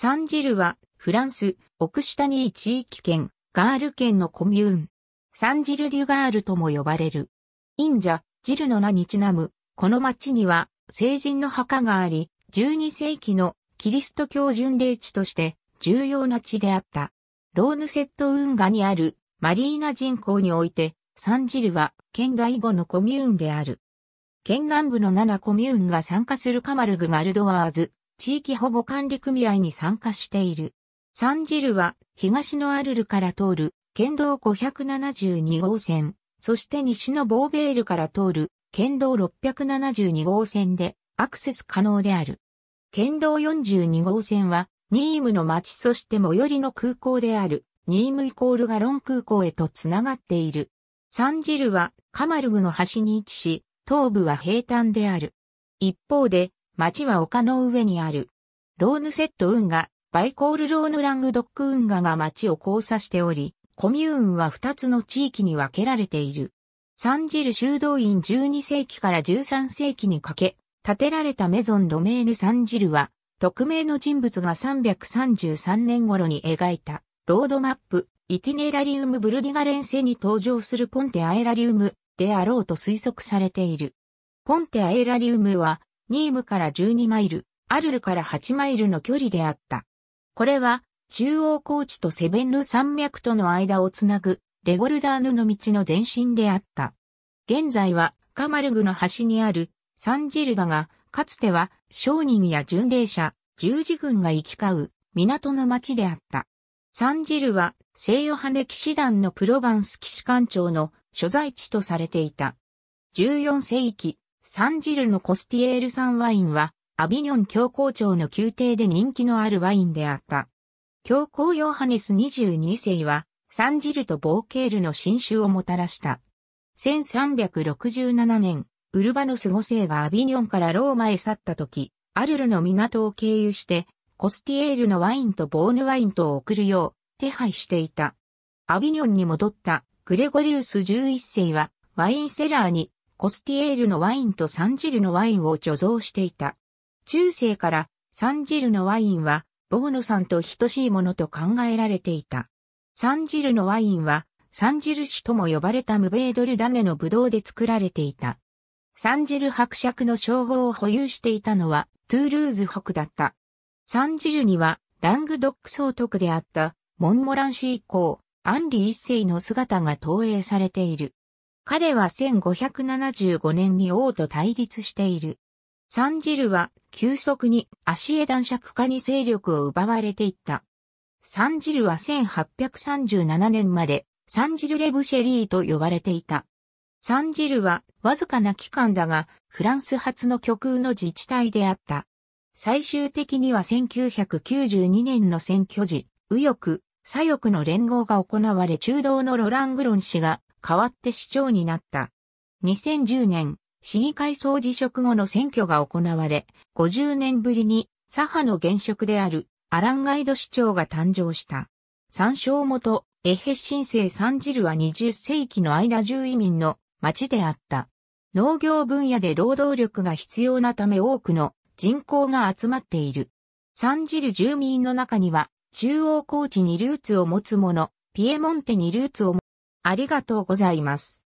サンジルは、フランス、オクシタニー地域圏、ガール県のコミューン。サンジル・デュ・ガールとも呼ばれる。インジャ、ジルの名にちなむ、この町には、聖人の墓があり、12世紀のキリスト教巡礼地として重要な地であった。ローヌセット運河にあるマリーナ人口において、サンジルは県外語のコミューンである。県南部の7コミューンが参加するカマルグ・ガルドワーズ、地域保護管理組合に参加している。サンジルは東のアルルから通る県道572号線、そして西のボーベールから通る県道672号線でアクセス可能である。県道42号線はニームの町そして最寄りの空港であるニームイコールガロン空港へとつながっている。サンジルはカマルグの端に位置し、東部は平坦である。一方で、町は丘の上にある。ローヌセット運河、バイコールローヌラングドック運河が町を交差しており、コミューンは2つの地域に分けられている。サンジル修道院12世紀から13世紀にかけ、建てられたメゾン・ロメーヌ・サンジルは、匿名の人物が333年頃に描いた、ロードマップ、イティネラリウム・ブルディガレンセに登場するポンテ・アエラリウムであろうと推測されている。ポンテ・アエラリウムは、ニームから12マイル、アルルから8マイルの距離であった。これは、中央高地とセベンヌ山脈との間をつなぐ、レゴルダーヌの道の前身であった。現在は、カマルグの端にある、サンジルだが、かつては、商人や巡礼者、十字軍が行き交う、港の町であった。サンジルは、西ヨハネ騎士団のプロヴァンス騎士官庁の所在地とされていた。14世紀、サンジルのコスティエール産ワインは、アビニョン教皇庁の宮廷で人気のあるワインであった。教皇ヨハネス22世は、サンジルとボーケールの新種をもたらした。1367年、ウルバノス5世がアビニョンからローマへ去った時、アルルの港を経由して、コスティエールのワインとボーヌワインとを送るよう手配していた。アビニョンに戻ったグレゴリウス11世は、ワインセラーにコスティエールのワインとサンジルのワインを貯蔵していた。中世からサンジルのワインはボーノさんと等しいものと考えられていた。サンジルのワインはサンジル種とも呼ばれたムベードルダネのブドウで作られていた。サンジル伯爵の称号を保有していたのはトゥールーズ北だった。サンジルにはラングドック総督であったモンモラン氏以降、アンリ一世の姿が投影されている。彼は1575年に王と対立している。サンジルは急速に足枝男爵化に勢力を奪われていった。サンジルは1837年までサンジル・レブシェリーと呼ばれていた。サンジルはわずかな期間だがフランス初の極右の自治体であった。最終的には1992年の選挙時、右翼、左翼の連合が行われ中道のロラン・グロン氏が代わって市長になった。2010年、市議会総辞職後の選挙が行われ、50年ぶりに左派の現職であるアランガイド市長が誕生した。参照元、エヘ新生サンジルは20世紀の間住移民の町であった。農業分野で労働力が必要なため多くの人口が集まっている。サンジル住民の中には、中央高地にルーツを持つ者、ピエモンテにルーツを持つありがとうございます。